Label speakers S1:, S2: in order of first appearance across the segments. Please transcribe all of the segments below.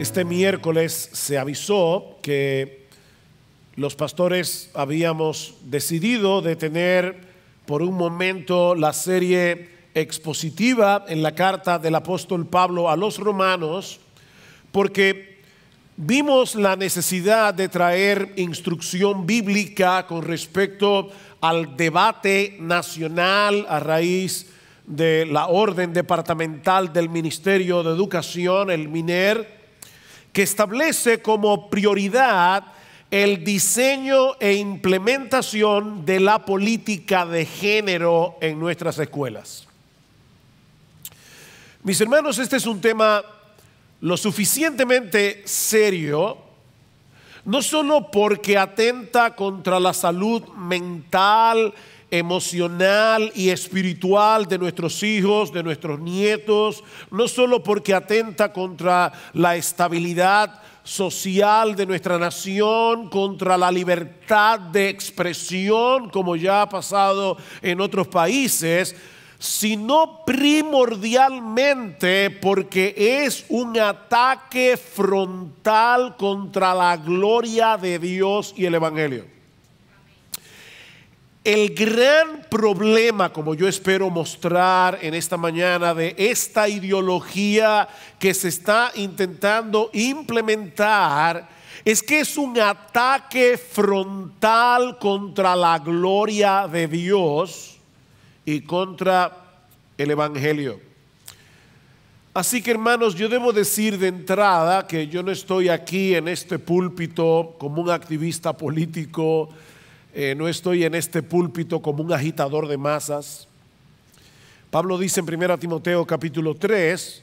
S1: Este miércoles se avisó que los pastores habíamos decidido detener por un momento la serie expositiva en la carta del apóstol Pablo a los romanos, porque vimos la necesidad de traer instrucción bíblica con respecto al debate nacional a raíz de la orden departamental del Ministerio de Educación, el MINER, que establece como prioridad el diseño e implementación de la política de género en nuestras escuelas. Mis hermanos, este es un tema lo suficientemente serio, no solo porque atenta contra la salud mental, emocional y espiritual de nuestros hijos, de nuestros nietos, no solo porque atenta contra la estabilidad social de nuestra nación, contra la libertad de expresión, como ya ha pasado en otros países, sino primordialmente porque es un ataque frontal contra la gloria de Dios y el Evangelio. El gran problema, como yo espero mostrar en esta mañana, de esta ideología que se está intentando implementar, es que es un ataque frontal contra la gloria de Dios y contra el Evangelio. Así que hermanos, yo debo decir de entrada que yo no estoy aquí en este púlpito como un activista político, eh, no estoy en este púlpito como un agitador de masas. Pablo dice en 1 Timoteo capítulo 3,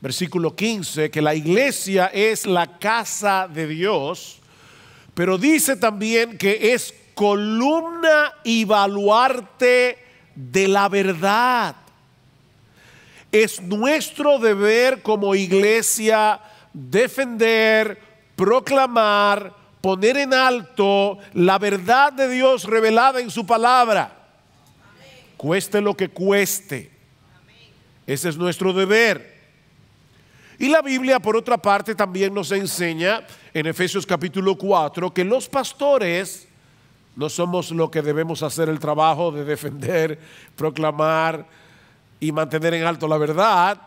S1: versículo 15, que la iglesia es la casa de Dios, pero dice también que es columna y baluarte de la verdad. Es nuestro deber como iglesia defender, proclamar, poner en alto la verdad de Dios revelada en su palabra. Cueste lo que cueste. Ese es nuestro deber. Y la Biblia, por otra parte, también nos enseña en Efesios capítulo 4 que los pastores no somos los que debemos hacer el trabajo de defender, proclamar y mantener en alto la verdad.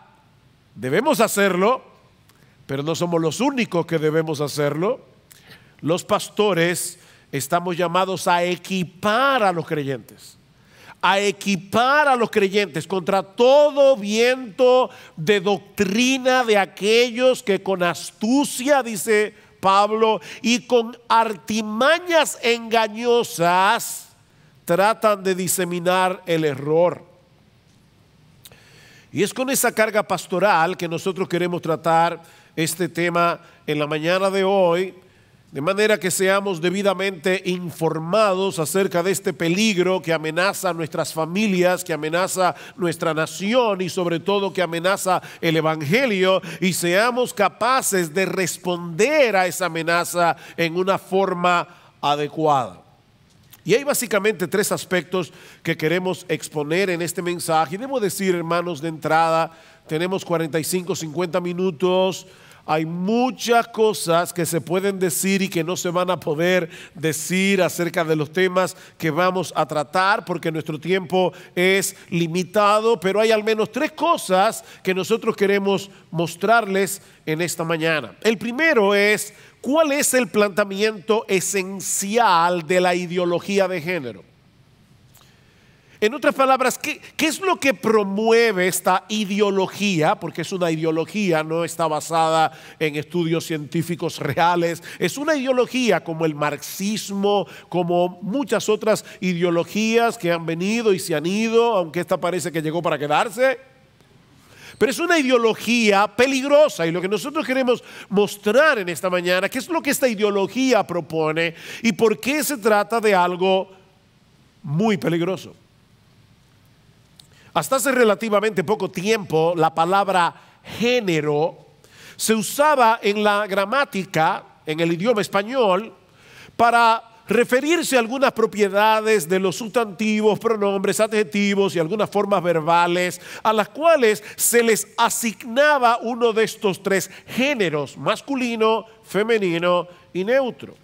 S1: Debemos hacerlo, pero no somos los únicos que debemos hacerlo los pastores estamos llamados a equipar a los creyentes, a equipar a los creyentes contra todo viento de doctrina de aquellos que con astucia, dice Pablo, y con artimañas engañosas tratan de diseminar el error. Y es con esa carga pastoral que nosotros queremos tratar este tema en la mañana de hoy, de manera que seamos debidamente informados acerca de este peligro que amenaza a nuestras familias, que amenaza nuestra nación y sobre todo que amenaza el Evangelio y seamos capaces de responder a esa amenaza en una forma adecuada. Y hay básicamente tres aspectos que queremos exponer en este mensaje. Y debo decir, hermanos, de entrada, tenemos 45, 50 minutos hay muchas cosas que se pueden decir y que no se van a poder decir acerca de los temas que vamos a tratar porque nuestro tiempo es limitado, pero hay al menos tres cosas que nosotros queremos mostrarles en esta mañana. El primero es cuál es el planteamiento esencial de la ideología de género. En otras palabras, ¿qué, es lo que promueve esta ideología? Porque es una ideología, no está basada en estudios científicos reales. Es una ideología como el marxismo, como muchas otras ideologías que han venido y se han ido, aunque esta parece que llegó para quedarse. Pero es una ideología peligrosa y lo que nosotros queremos mostrar en esta mañana, qué es lo que esta ideología propone y por qué se trata de algo muy peligroso. Hasta hace relativamente poco tiempo, la palabra género se usaba en la gramática, en el idioma español, para referirse a algunas propiedades de los sustantivos, pronombres, adjetivos y algunas formas verbales a las cuales se les asignaba uno de estos tres géneros, masculino, femenino y neutro.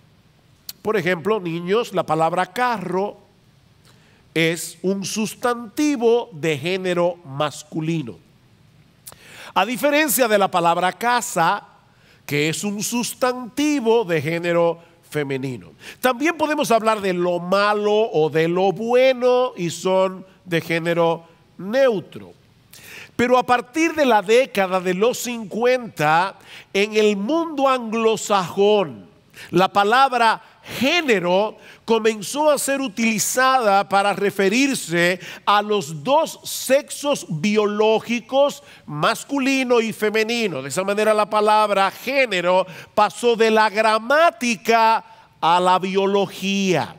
S1: Por ejemplo, niños, la palabra carro es un sustantivo de género masculino. A diferencia de la palabra casa, que es un sustantivo de género femenino. También podemos hablar de lo malo o de lo bueno y son de género neutro. Pero a partir de la década de los 50, en el mundo anglosajón, la palabra género comenzó a ser utilizada para referirse a los dos sexos biológicos, masculino y femenino. De esa manera la palabra género pasó de la gramática a la biología.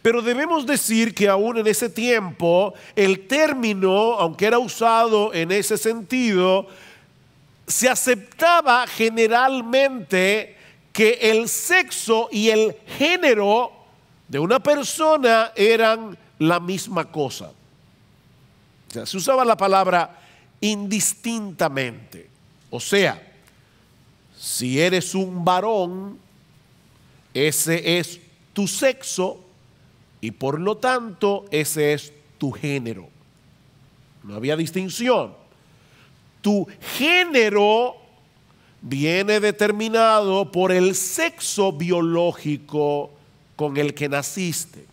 S1: Pero debemos decir que aún en ese tiempo el término, aunque era usado en ese sentido, se aceptaba generalmente que el sexo y el género de una persona eran la misma cosa. se usaba la palabra indistintamente. O sea, si eres un varón, ese es tu sexo y por lo tanto ese es tu género. No había distinción. Tu género viene determinado por el sexo biológico con el que naciste.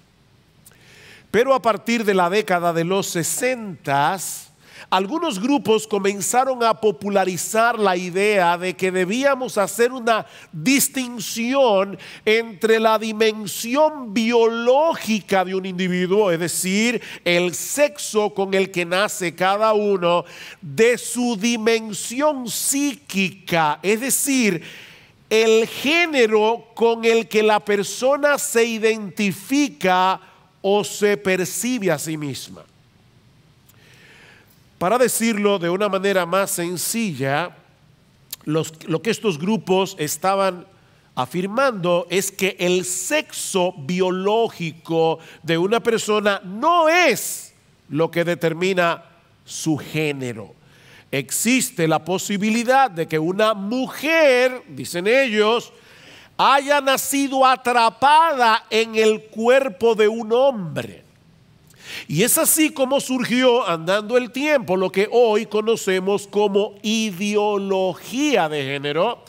S1: Pero a partir de la década de los sesentas algunos grupos comenzaron a popularizar la idea de que debíamos hacer una distinción entre la dimensión biológica de un individuo, es decir, el sexo con el que nace cada uno, de su dimensión psíquica, es decir, el género con el que la persona se identifica o se percibe a sí misma. Para decirlo de una manera más sencilla, lo que estos grupos estaban afirmando es que el sexo biológico de una persona no es lo que determina su género existe la posibilidad de que una mujer, dicen ellos, haya nacido atrapada en el cuerpo de un hombre. Y es así como surgió, andando el tiempo, lo que hoy conocemos como ideología de género,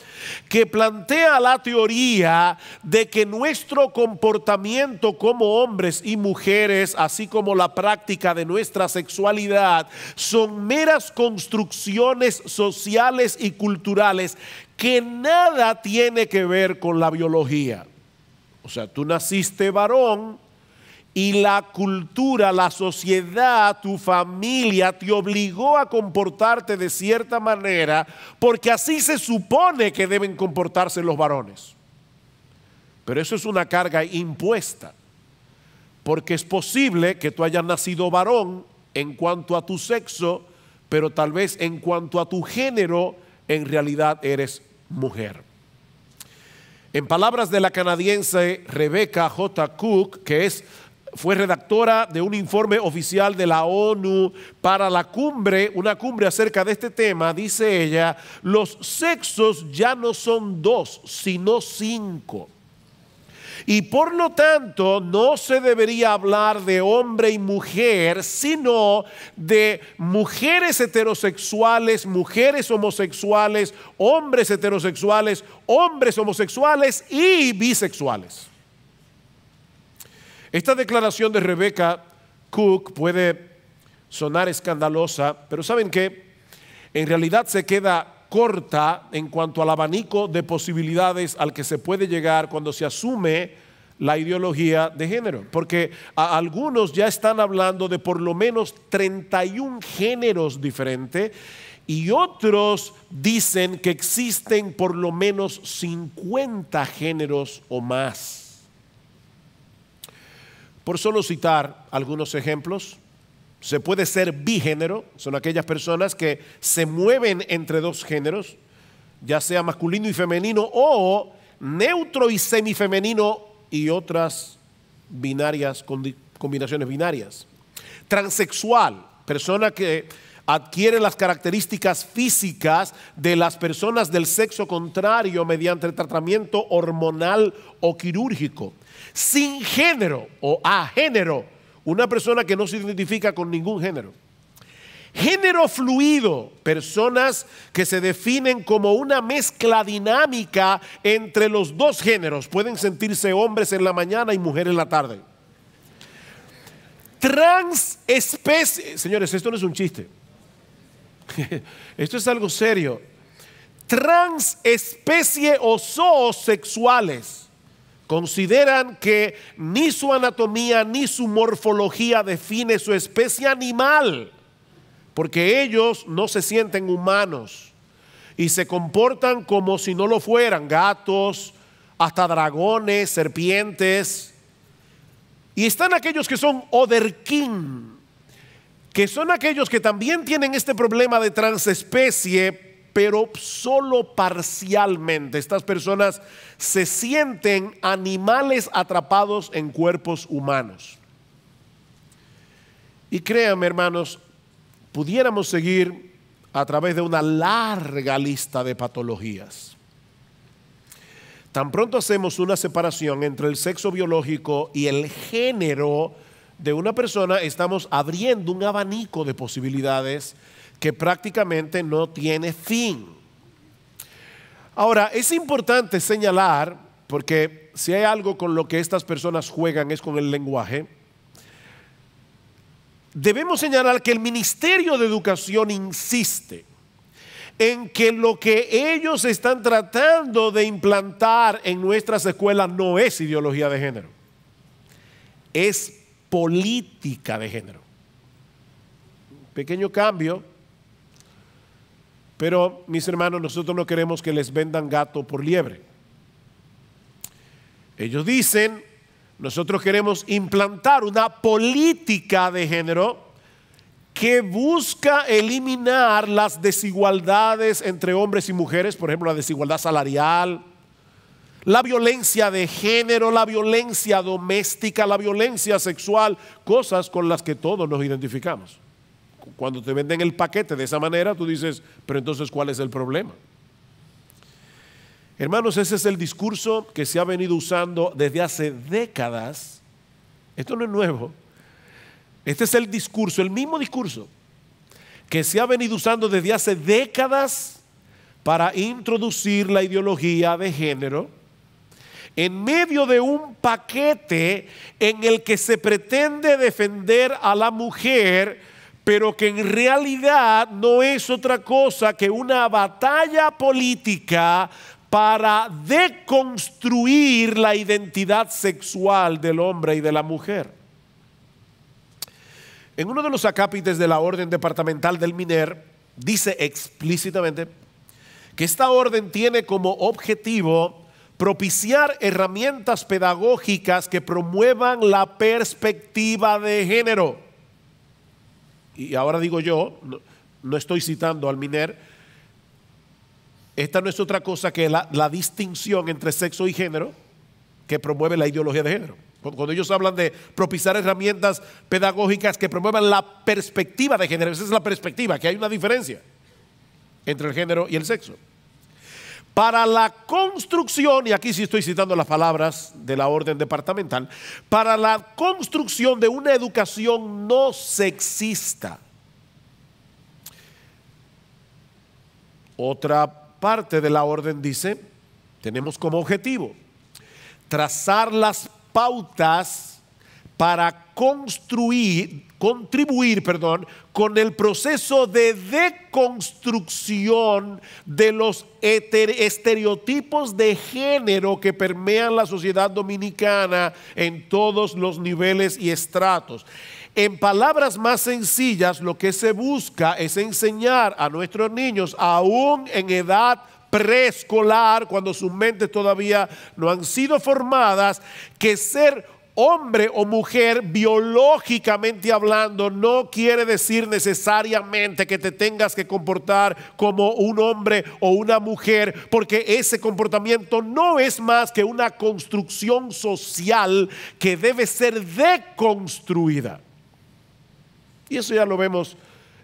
S1: que plantea la teoría de que nuestro comportamiento como hombres y mujeres, así como la práctica de nuestra sexualidad, son meras construcciones sociales y culturales que nada tiene que ver con la biología. O sea, tú naciste varón y la cultura, la sociedad, tu familia te obligó a comportarte de cierta manera porque así se supone que deben comportarse los varones. Pero eso es una carga impuesta, porque es posible que tú hayas nacido varón en cuanto a tu sexo, pero tal vez en cuanto a tu género, en realidad eres mujer. En palabras de la canadiense Rebecca J. Cook, que es fue redactora de un informe oficial de la ONU para la cumbre, una cumbre acerca de este tema, dice ella, los sexos ya no son dos, sino cinco. Y por lo tanto no se debería hablar de hombre y mujer, sino de mujeres heterosexuales, mujeres homosexuales, hombres heterosexuales, hombres homosexuales y bisexuales. Esta declaración de Rebecca Cook puede sonar escandalosa, pero ¿saben qué? En realidad se queda corta en cuanto al abanico de posibilidades al que se puede llegar cuando se asume la ideología de género, porque algunos ya están hablando de por lo menos 31 géneros diferentes y otros dicen que existen por lo menos 50 géneros o más. Por solo citar algunos ejemplos, se puede ser bigénero, son aquellas personas que se mueven entre dos géneros, ya sea masculino y femenino, o neutro y semifemenino y otras binarias, combinaciones binarias. Transexual, persona que adquiere las características físicas de las personas del sexo contrario mediante tratamiento hormonal o quirúrgico. Sin género o a género, una persona que no se identifica con ningún género. Género fluido, personas que se definen como una mezcla dinámica entre los dos géneros. Pueden sentirse hombres en la mañana y mujeres en la tarde. Transespecies, señores, esto no es un chiste. Esto es algo serio. Transespecie o zoosexuales consideran que ni su anatomía ni su morfología define su especie animal, porque ellos no se sienten humanos y se comportan como si no lo fueran, gatos, hasta dragones, serpientes. Y están aquellos que son oderquín, que son aquellos que también tienen este problema de transespecie, pero solo parcialmente. Estas personas se sienten animales atrapados en cuerpos humanos. Y créanme, hermanos, pudiéramos seguir a través de una larga lista de patologías. Tan pronto hacemos una separación entre el sexo biológico y el género de una persona estamos abriendo un abanico de posibilidades que prácticamente no tiene fin. Ahora, es importante señalar, porque si hay algo con lo que estas personas juegan es con el lenguaje, debemos señalar que el Ministerio de Educación insiste en que lo que ellos están tratando de implantar en nuestras escuelas no es ideología de género, es política de género. Pequeño cambio, pero mis hermanos, nosotros no queremos que les vendan gato por liebre. Ellos dicen, nosotros queremos implantar una política de género que busca eliminar las desigualdades entre hombres y mujeres, por ejemplo, la desigualdad salarial, la violencia de género, la violencia doméstica, la violencia sexual, cosas con las que todos nos identificamos. Cuando te venden el paquete de esa manera, tú dices, pero entonces, ¿cuál es el problema? Hermanos, ese es el discurso que se ha venido usando desde hace décadas. Esto no es nuevo. Este es el discurso, el mismo discurso que se ha venido usando desde hace décadas para introducir la ideología de género en medio de un paquete en el que se pretende defender a la mujer, pero que en realidad no es otra cosa que una batalla política para deconstruir la identidad sexual del hombre y de la mujer. En uno de los acápites de la Orden Departamental del Miner dice explícitamente que esta orden tiene como objetivo propiciar herramientas pedagógicas que promuevan la perspectiva de género. Y ahora digo yo, no, estoy citando al Miner, esta no es otra cosa que la, la, distinción entre sexo y género que promueve la ideología de género. Cuando ellos hablan de propiciar herramientas pedagógicas que promuevan la perspectiva de género, esa es la perspectiva, que hay una diferencia entre el género y el sexo para la construcción, y aquí sí estoy citando las palabras de la orden departamental, para la construcción de una educación no sexista. Otra parte de la orden dice, tenemos como objetivo trazar las pautas para construir, contribuir, perdón, con el proceso de deconstrucción de los estereotipos de género que permean la sociedad dominicana en todos los niveles y estratos. En palabras más sencillas, lo que se busca es enseñar a nuestros niños, aún en edad preescolar, cuando sus mentes todavía no han sido formadas, que ser hombre o mujer, biológicamente hablando, no quiere decir necesariamente que te tengas que comportar como un hombre o una mujer, porque ese comportamiento no es más que una construcción social que debe ser deconstruida. Y eso ya lo vemos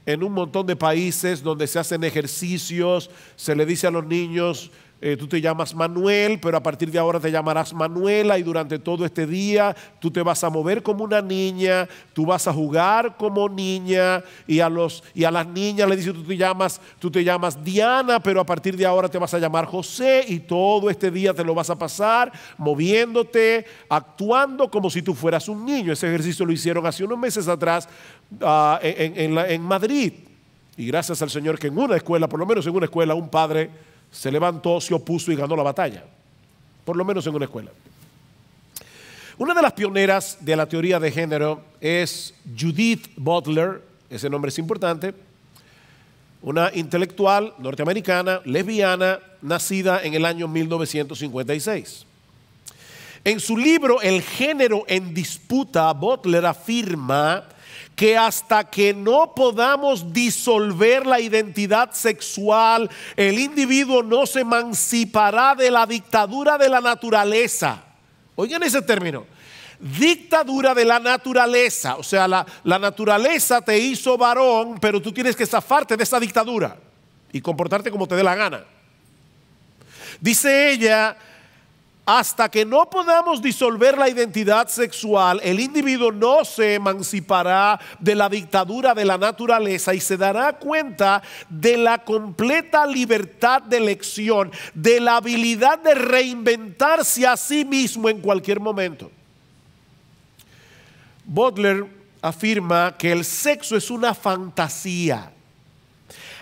S1: en un montón de países donde se hacen ejercicios, se le dice a los niños, eh, tú te llamas Manuel, pero a partir de ahora te llamarás Manuela y durante todo este día tú te vas a mover como una niña, tú vas a jugar como niña y a, los, y a las niñas le dice tú te, llamas, tú te llamas Diana, pero a partir de ahora te vas a llamar José y todo este día te lo vas a pasar moviéndote, actuando como si tú fueras un niño. Ese ejercicio lo hicieron hace unos meses atrás ah, en Madrid. Y gracias al Señor que en una escuela, por lo menos en una escuela, un padre se levantó, se opuso y ganó la batalla, por lo menos en una escuela. Una de las pioneras de la teoría de género es Judith Butler, ese nombre es importante, una intelectual norteamericana, lesbiana, nacida en el año 1956. En su libro El género en disputa, Butler afirma que hasta que no podamos disolver la identidad sexual, el individuo no se emancipará de la dictadura de la naturaleza. Oigan ese término. Dictadura de la naturaleza. O sea, la, naturaleza te hizo varón, pero tú tienes que zafarte de esa dictadura y comportarte como te dé la gana. Dice ella, hasta que no podamos disolver la identidad sexual, el individuo no se emancipará de la dictadura de la naturaleza y se dará cuenta de la completa libertad de elección, de la habilidad de reinventarse a sí mismo en cualquier momento. Butler afirma que el sexo es una fantasía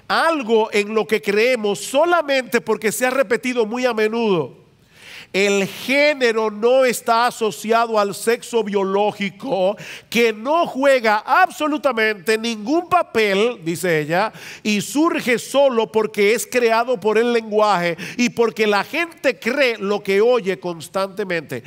S1: algo en lo que creemos solamente porque se ha repetido muy a menudo el género no está asociado al sexo biológico, que no juega absolutamente ningún papel, dice ella, y surge solo porque es creado por el lenguaje y porque la gente cree lo que oye constantemente.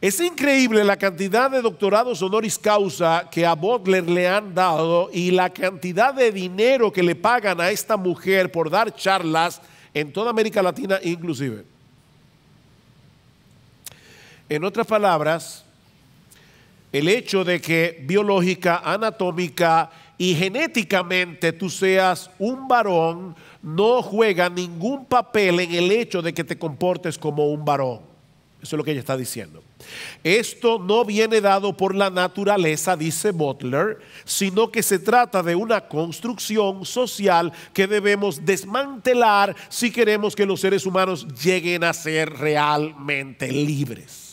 S1: Es increíble la cantidad de doctorados honoris causa que a Butler le han dado y la cantidad de dinero que le pagan a esta mujer por dar charlas en toda América Latina inclusive. En otras palabras, el hecho de que biológica, anatómica y genéticamente tú seas un varón no juega ningún papel en el hecho de que te comportes como un varón. Eso es lo que ella está diciendo. Esto no viene dado por la naturaleza, dice Butler, sino que se trata de una construcción social que debemos desmantelar si queremos que los seres humanos lleguen a ser realmente libres.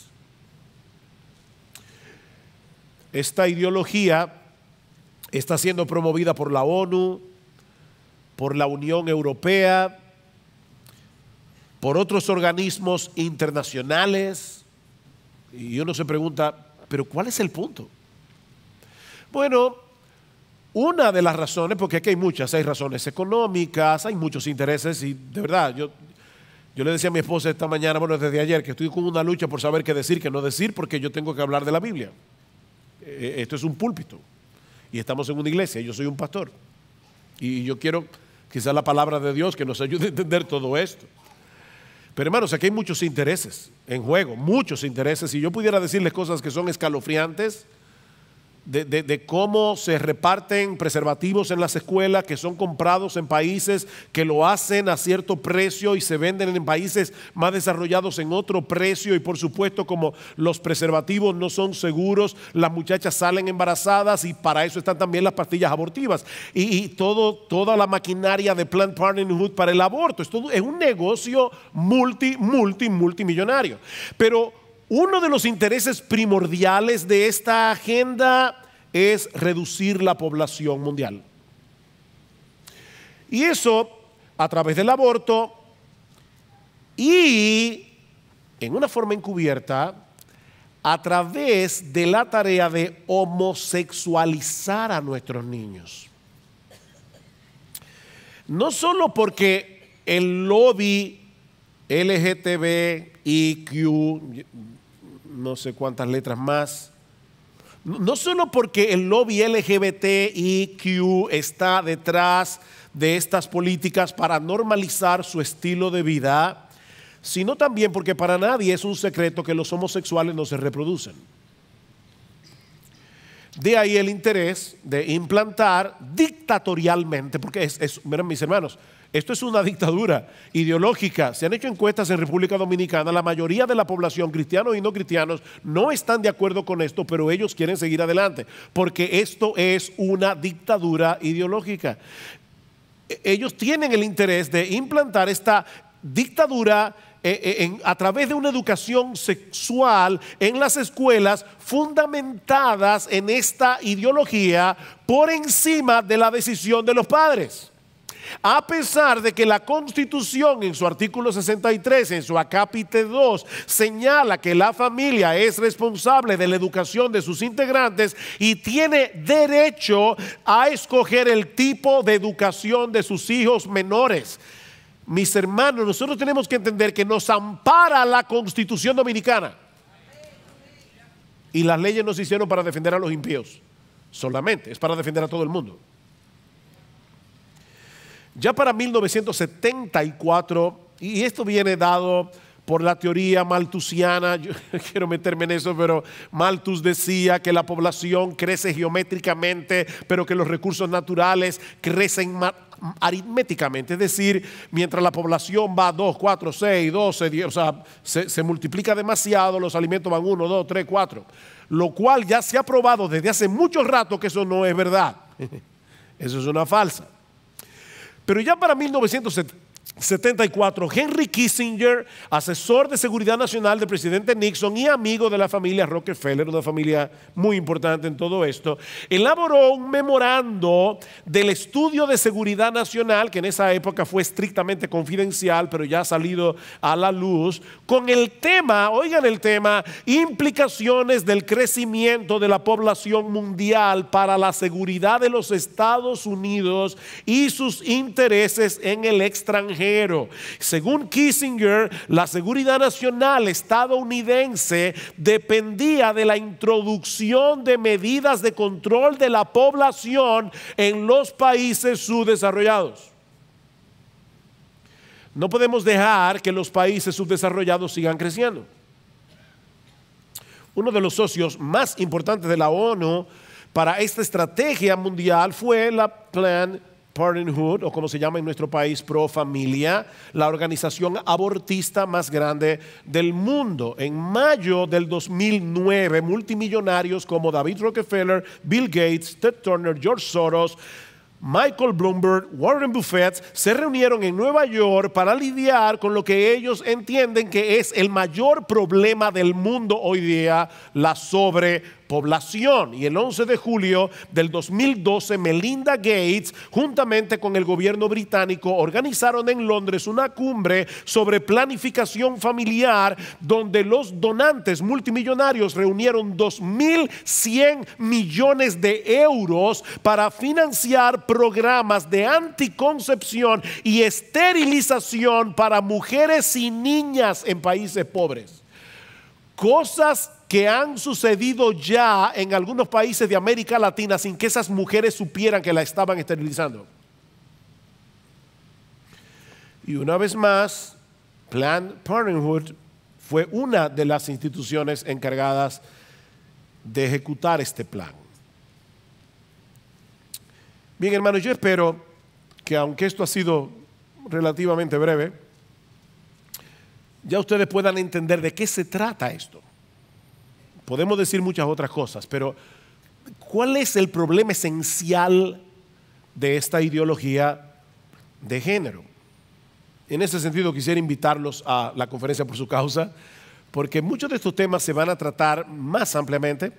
S1: Esta ideología está siendo promovida por la ONU, por la Unión Europea, por otros organismos internacionales. Y uno se pregunta, pero ¿cuál es el punto? Bueno, una de las razones, porque aquí hay muchas, hay razones económicas, hay muchos intereses y de verdad, yo, yo le decía a mi esposa esta mañana, bueno, desde ayer, que estoy con una lucha por saber qué decir, qué no decir, porque yo tengo que hablar de la Biblia. Eh, eh, esto es un púlpito y estamos en una iglesia, yo soy un pastor. Y yo quiero quizás la palabra de Dios que nos ayude a entender todo esto. Pero hermanos, aquí hay muchos intereses en juego, muchos intereses. Si yo pudiera decirles cosas que son escalofriantes, de, cómo se reparten preservativos en las escuelas que son comprados en países que lo hacen a cierto precio y se venden en países más desarrollados en otro precio y por supuesto como los preservativos no son seguros, las muchachas salen embarazadas y para eso están también las pastillas abortivas y, todo, toda la maquinaria de Planned Parenthood para el aborto. todo es un negocio multi, multi, multimillonario. Pero uno de los intereses primordiales de esta agenda es reducir la población mundial. Y eso a través del aborto y, en una forma encubierta, a través de la tarea de homosexualizar a nuestros niños. No solo porque el lobby LGTBIQ, no sé cuántas letras más. No solo porque el lobby LGBTIQ está detrás de estas políticas para normalizar su estilo de vida, sino también porque para nadie es un secreto que los homosexuales no se reproducen. De ahí el interés de implantar dictatorialmente, porque es, es miren mis hermanos, esto es una dictadura ideológica. Se han hecho encuestas en República Dominicana. La mayoría de la población, cristianos y no cristianos, no están de acuerdo con esto, pero ellos quieren seguir adelante, porque esto es una dictadura ideológica. Ellos tienen el interés de implantar esta dictadura eh, eh, a través de una educación sexual en las escuelas fundamentadas en esta ideología por encima de la decisión de los padres. A pesar de que la Constitución en su artículo 63, en su acápite 2, señala que la familia es responsable de la educación de sus integrantes y tiene derecho a escoger el tipo de educación de sus hijos menores. Mis hermanos, nosotros tenemos que entender que nos ampara la Constitución Dominicana. Y las leyes no se hicieron para defender a los impíos, solamente, es para defender a todo el mundo. Ya para 1974, y esto viene dado por la teoría maltusiana, yo quiero meterme en eso, pero Malthus decía que la población crece geométricamente, pero que los recursos naturales crecen aritméticamente, es decir, mientras la población va 2, 4, 6, 12, o sea, se, se multiplica demasiado, los alimentos van 1, 2, 3, 4, lo cual ya se ha probado desde hace mucho rato que eso no es verdad, eso es una falsa. Pero ya para 1970, 74, Henry Kissinger, asesor de seguridad nacional del presidente Nixon y amigo de la familia Rockefeller, una familia muy importante en todo esto, elaboró un memorando del estudio de seguridad nacional, que en esa época fue estrictamente confidencial, pero ya ha salido a la luz, con el tema, oigan el tema, implicaciones del crecimiento de la población mundial para la seguridad de los Estados Unidos y sus intereses en el extranjero. Según Kissinger, la seguridad nacional estadounidense dependía de la introducción de medidas de control de la población en los países subdesarrollados. No podemos dejar que los países subdesarrollados sigan creciendo. Uno de los socios más importantes de la ONU para esta estrategia mundial fue la Plan Parenthood, o como se llama en nuestro país, Pro Familia, la organización abortista más grande del mundo. En mayo del 2009, multimillonarios como David Rockefeller, Bill Gates, Ted Turner, George Soros, Michael Bloomberg, Warren Buffett se reunieron en Nueva York para lidiar con lo que ellos entienden que es el mayor problema del mundo hoy día, la sobre población. Y el 11 de julio del 2012, Melinda Gates, juntamente con el gobierno británico, organizaron en Londres una cumbre sobre planificación familiar donde los donantes multimillonarios reunieron 2.100 millones de euros para financiar programas de anticoncepción y esterilización para mujeres y niñas en países pobres. Cosas que han sucedido ya en algunos países de América Latina sin que esas mujeres supieran que la estaban esterilizando. Y una vez más, Plan Parenthood fue una de las instituciones encargadas de ejecutar este plan. Bien, hermanos, yo espero que aunque esto ha sido relativamente breve, ya ustedes puedan entender de qué se trata esto. Podemos decir muchas otras cosas, pero ¿cuál es el problema esencial de esta ideología de género? En ese sentido quisiera invitarlos a la conferencia por su causa, porque muchos de estos temas se van a tratar más ampliamente.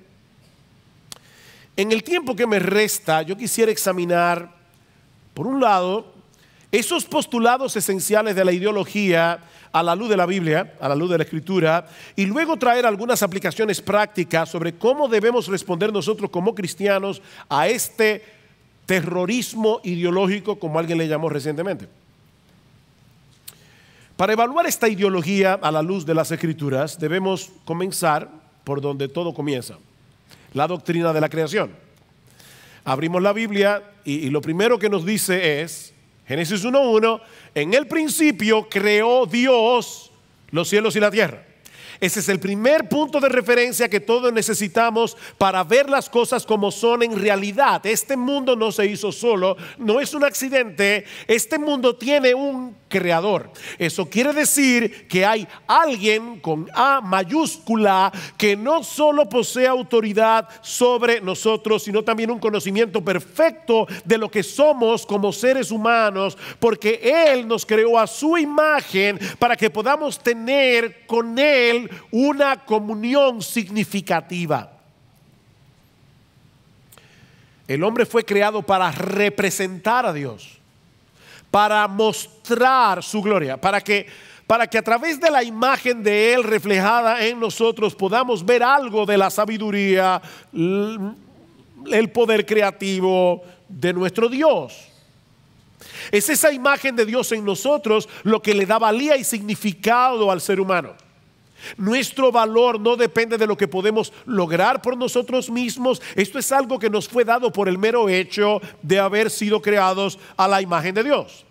S1: En el tiempo que me resta, yo quisiera examinar, por un lado, esos postulados esenciales de la ideología a la luz de la Biblia, a la luz de la Escritura, y luego traer algunas aplicaciones prácticas sobre cómo debemos responder nosotros como cristianos a este terrorismo ideológico, como alguien le llamó recientemente. Para evaluar esta ideología a la luz de las Escrituras, debemos comenzar por donde todo comienza, la doctrina de la creación. Abrimos la Biblia y, lo primero que nos dice es, Génesis 1.1, en el principio creó Dios los cielos y la tierra. Ese es el primer punto de referencia que todos necesitamos para ver las cosas como son en realidad. Este mundo no se hizo solo, no es un accidente, este mundo tiene un creador. Eso quiere decir que hay alguien con A mayúscula que no solo posee autoridad sobre nosotros, sino también un conocimiento perfecto de lo que somos como seres humanos, porque Él nos creó a su imagen para que podamos tener con Él una comunión significativa. El hombre fue creado para representar a Dios, para mostrar su gloria, para que, para que a través de la imagen de Él reflejada en nosotros podamos ver algo de la sabiduría, el poder creativo de nuestro Dios. Es esa imagen de Dios en nosotros lo que le da valía y significado al ser humano. Nuestro valor no depende de lo que podemos lograr por nosotros mismos. Esto es algo que nos fue dado por el mero hecho de haber sido creados a la imagen de Dios.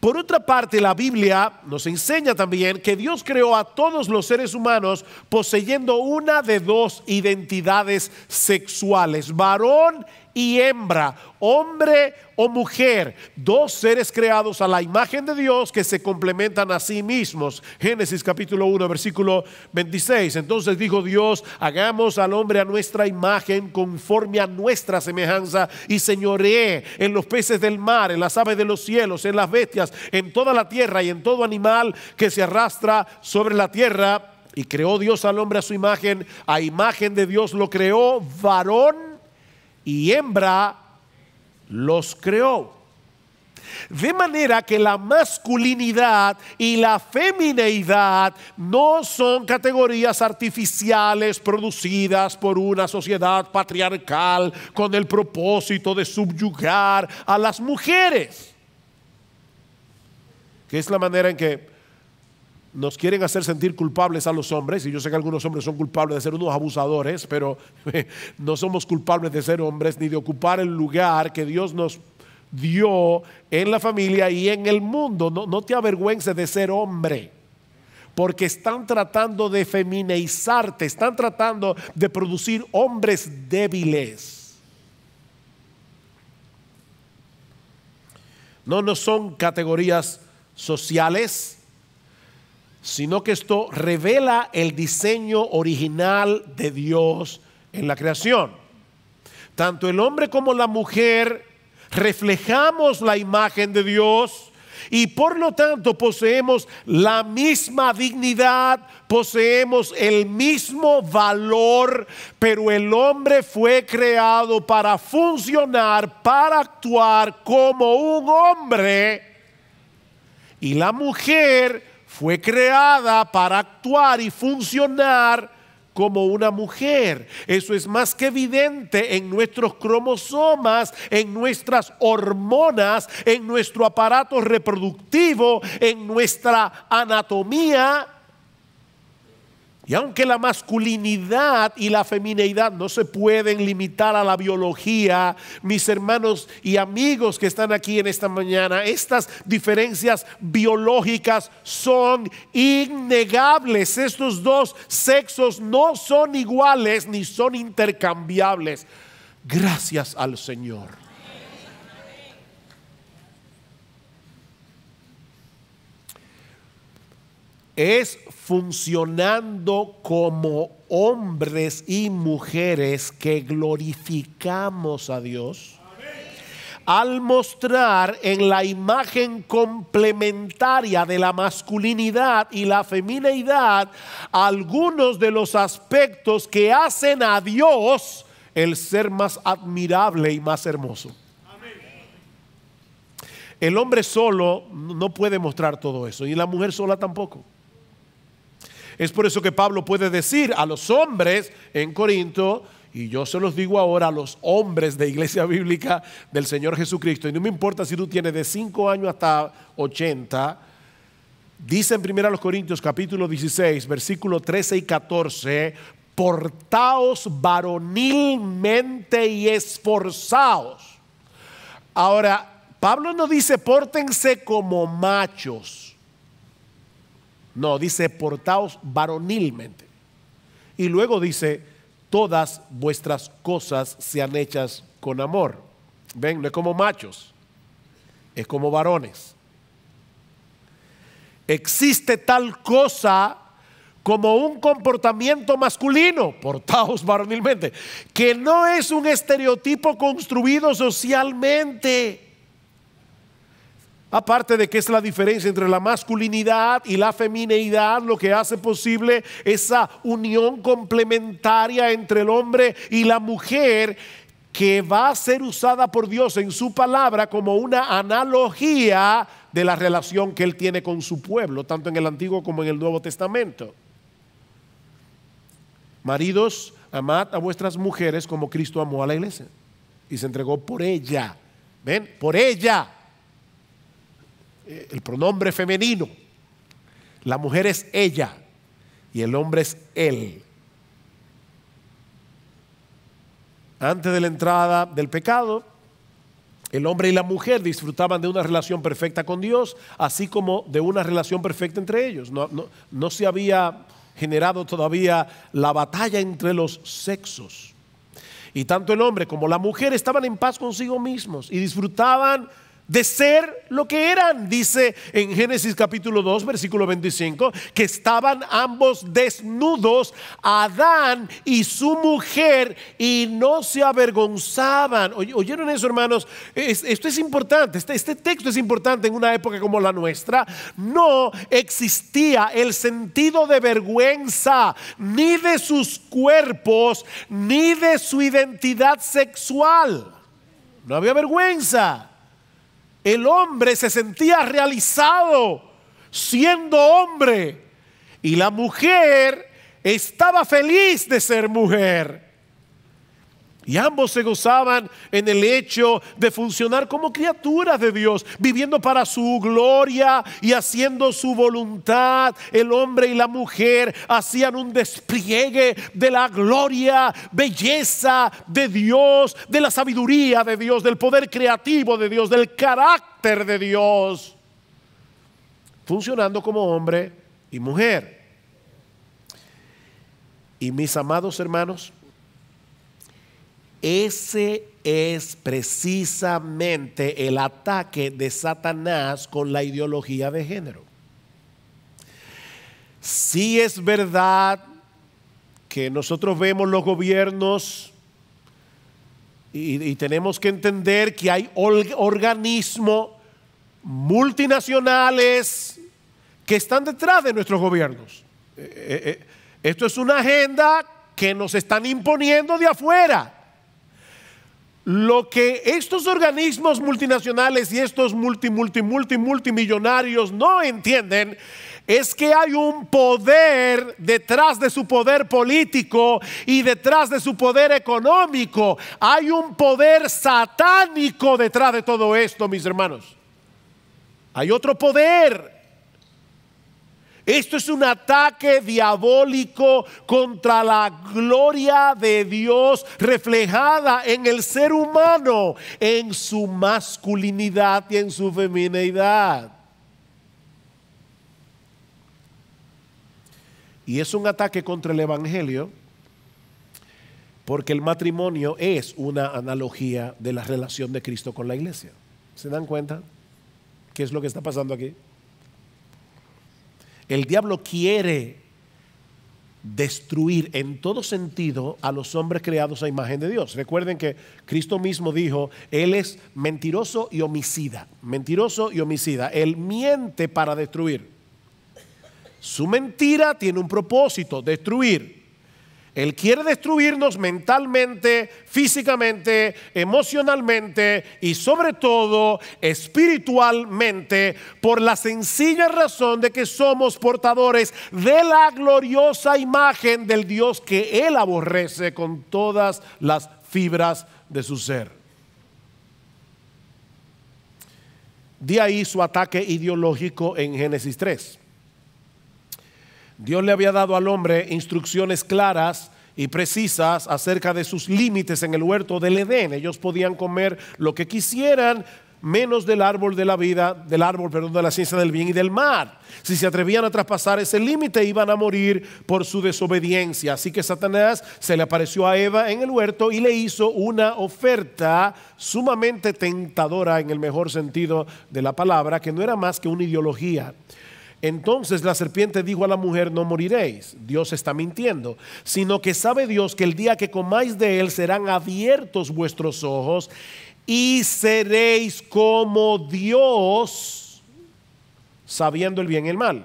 S1: Por otra parte, la Biblia nos enseña también que Dios creó a todos los seres humanos poseyendo una de dos identidades sexuales, varón y hembra, hombre o mujer, dos seres creados a la imagen de Dios que se complementan a sí mismos. Génesis capítulo 1, versículo 26. Entonces dijo Dios, hagamos al hombre a nuestra imagen conforme a nuestra semejanza y señoree en los peces del mar, en las aves de los cielos, en las bestias, en toda la tierra y en todo animal que se arrastra sobre la tierra. Y creó Dios al hombre a su imagen, a imagen de Dios lo creó, varón y hembra los creó. De manera que la masculinidad y la femineidad no son categorías artificiales producidas por una sociedad patriarcal con el propósito de subyugar a las mujeres, que es la manera en que nos quieren hacer sentir culpables a los hombres, y yo sé que algunos hombres son culpables de ser unos abusadores, pero no somos culpables de ser hombres ni de ocupar el lugar que Dios nos dio en la familia y en el mundo. No, te avergüences de ser hombre, porque están tratando de feminizarte están tratando de producir hombres débiles. No, no son categorías sociales sino que esto revela el diseño original de Dios en la creación. Tanto el hombre como la mujer reflejamos la imagen de Dios y por lo tanto poseemos la misma dignidad, poseemos el mismo valor, pero el hombre fue creado para funcionar, para actuar como un hombre y la mujer fue creada para actuar y funcionar como una mujer. Eso es más que evidente en nuestros cromosomas, en nuestras hormonas, en nuestro aparato reproductivo, en nuestra anatomía. Y aunque la masculinidad y la femineidad no se pueden limitar a la biología, mis hermanos y amigos que están aquí en esta mañana, estas diferencias biológicas son innegables. Estos dos sexos no son iguales ni son intercambiables. Gracias al Señor. Es funcionando como hombres y mujeres que glorificamos a Dios al mostrar en la imagen complementaria de la masculinidad y la femineidad algunos de los aspectos que hacen a Dios el ser más admirable y más hermoso. El hombre solo no puede mostrar todo eso y la mujer sola tampoco. Es por eso que Pablo puede decir a los hombres en Corinto, y yo se los digo ahora a los hombres de iglesia bíblica del Señor Jesucristo, y no me importa si tú tienes de 5 años hasta 80, dice en 1 Corintios capítulo 16, versículo 13 y 14, portaos varonilmente y esforzaos. Ahora, Pablo no dice pórtense como machos. No, dice, portaos varonilmente. Y luego dice, todas vuestras cosas sean hechas con amor. Ven, no es como machos, es como varones. Existe tal cosa como un comportamiento masculino, portaos varonilmente, que no es un estereotipo construido socialmente Aparte de que es la diferencia entre la masculinidad y la femineidad, lo que hace posible esa unión complementaria entre el hombre y la mujer que va a ser usada por Dios en su palabra como una analogía de la relación que Él tiene con su pueblo, tanto en el Antiguo como en el Nuevo Testamento. Maridos, amad a vuestras mujeres como Cristo amó a la iglesia y se entregó por ella. ¿Ven? Por ella eh, el pronombre femenino. La mujer es ella y el hombre es él. Antes de la entrada del pecado, el hombre y la mujer disfrutaban de una relación perfecta con Dios, así como de una relación perfecta entre ellos. no se había generado todavía la batalla entre los sexos. Y tanto el hombre como la mujer estaban en paz consigo mismos y disfrutaban de ser lo que eran. Dice en Génesis capítulo 2, versículo 25, que estaban ambos desnudos, Adán y su mujer, y no se avergonzaban. ¿Oyeron eso, hermanos? Esto es importante, este, este, texto es importante en una época como la nuestra. No existía el sentido de vergüenza ni de sus cuerpos, ni de su identidad sexual. No había vergüenza. El hombre se sentía realizado siendo hombre y la mujer estaba feliz de ser mujer. Y ambos se gozaban en el hecho de funcionar como criaturas de Dios, viviendo para su gloria y haciendo su voluntad. El hombre y la mujer hacían un despliegue de la gloria, belleza de Dios, de la sabiduría de Dios, del poder creativo de Dios, del carácter de Dios, funcionando como hombre y mujer. Y mis amados hermanos, ese es precisamente el ataque de Satanás con la ideología de género. Si es verdad que nosotros vemos los gobiernos y, tenemos que entender que hay organismos multinacionales que están detrás de nuestros gobiernos. Eh, eh, eh, esto es una agenda que nos están imponiendo de afuera. Lo que estos organismos multinacionales y estos multi, multimillonarios no entienden es que hay un poder detrás de su poder político y detrás de su poder económico. Hay un poder satánico detrás de todo esto, mis hermanos. Hay otro poder esto es un ataque diabólico contra la gloria de Dios reflejada en el ser humano, en su masculinidad y en su feminidad. Y es un ataque contra el Evangelio, porque el matrimonio es una analogía de la relación de Cristo con la iglesia. ¿Se dan cuenta? ¿Qué es lo que está pasando aquí? El diablo quiere destruir en todo sentido a los hombres creados a imagen de Dios. Recuerden que Cristo mismo dijo, Él es mentiroso y homicida, mentiroso y homicida. Él miente para destruir. Su mentira tiene un propósito, destruir. Él quiere destruirnos mentalmente, físicamente, emocionalmente y sobre todo espiritualmente por la sencilla razón de que somos portadores de la gloriosa imagen del Dios que Él aborrece con todas las fibras de su ser. De ahí su ataque ideológico en Génesis 3. Dios le había dado al hombre instrucciones claras y precisas acerca de sus límites en el huerto del Edén. Ellos podían comer lo que quisieran, menos del árbol de la vida, del árbol, perdón, de la ciencia del bien y del mal. Si se atrevían a traspasar ese límite, iban a morir por su desobediencia. Así que Satanás se le apareció a Eva en el huerto y le hizo una oferta sumamente tentadora en el mejor sentido de la palabra, que no era más que una ideología. Entonces la serpiente dijo a la mujer, no moriréis, Dios está mintiendo, sino que sabe Dios que el día que comáis de él serán abiertos vuestros ojos y seréis como Dios, sabiendo el bien y el mal.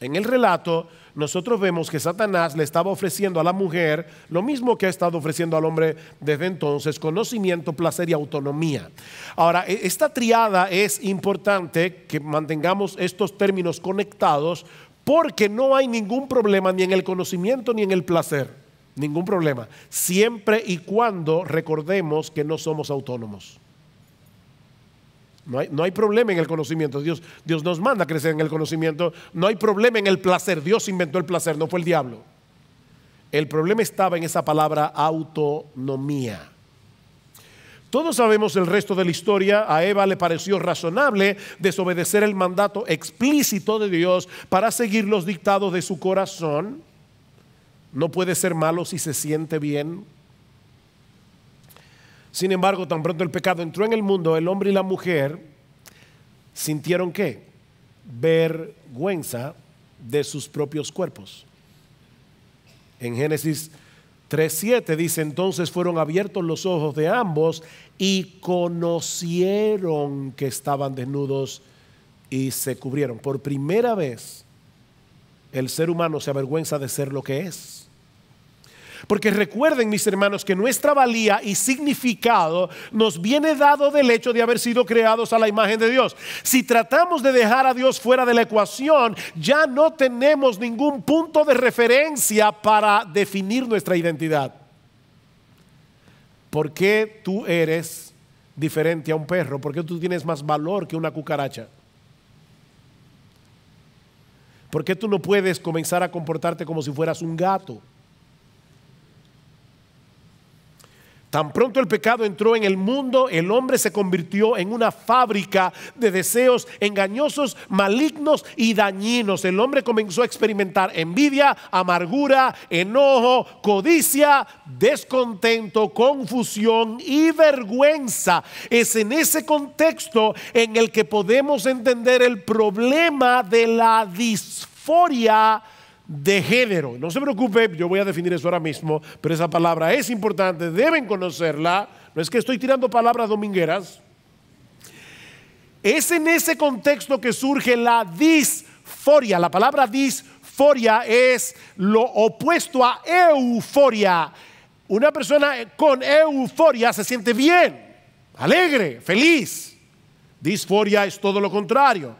S1: En el relato, nosotros vemos que Satanás le estaba ofreciendo a la mujer lo mismo que ha estado ofreciendo al hombre desde entonces, conocimiento, placer y autonomía. Ahora, e-, esta triada es importante que mantengamos estos términos conectados porque no hay ningún problema ni en el conocimiento ni en el placer, ningún problema, siempre y cuando recordemos que no somos autónomos. No hay, problema en el conocimiento. Dios, Dios nos manda crecer en el conocimiento. No hay problema en el placer. Dios inventó el placer, no fue el diablo. El problema estaba en esa palabra autonomía. Todos sabemos el resto de la historia. A Eva le pareció razonable desobedecer el mandato explícito de Dios para seguir los dictados de su corazón. No puede ser malo si se siente bien sin embargo, tan pronto el pecado entró en el mundo, el hombre y la mujer sintieron qué? Vergüenza de sus propios cuerpos. En Génesis 3.7 dice, entonces fueron abiertos los ojos de ambos y conocieron que estaban desnudos y se cubrieron. Por primera vez, el ser humano se avergüenza de ser lo que es porque recuerden, mis hermanos, que nuestra valía y significado nos viene dado del hecho de haber sido creados a la imagen de Dios. Si tratamos de dejar a Dios fuera de la ecuación, ya no tenemos ningún punto de referencia para definir nuestra identidad. ¿Por qué tú eres diferente a un perro? ¿Por qué tú tienes más valor que una cucaracha? ¿Por qué tú no puedes comenzar a comportarte como si fueras un gato? Tan pronto el pecado entró en el mundo, el hombre se convirtió en una fábrica de deseos engañosos, malignos y dañinos. El hombre comenzó a experimentar envidia, amargura, enojo, codicia, descontento, confusión y vergüenza. Es en ese contexto en el que podemos entender el problema de la disforia de género. No se preocupe, yo voy a definir eso ahora mismo, pero esa palabra es importante, deben conocerla. No es que estoy tirando palabras domingueras. Es en ese contexto que surge la disforia. La palabra disforia es lo opuesto a euforia. Una persona con euforia se siente bien, alegre, feliz. Disforia es todo lo contrario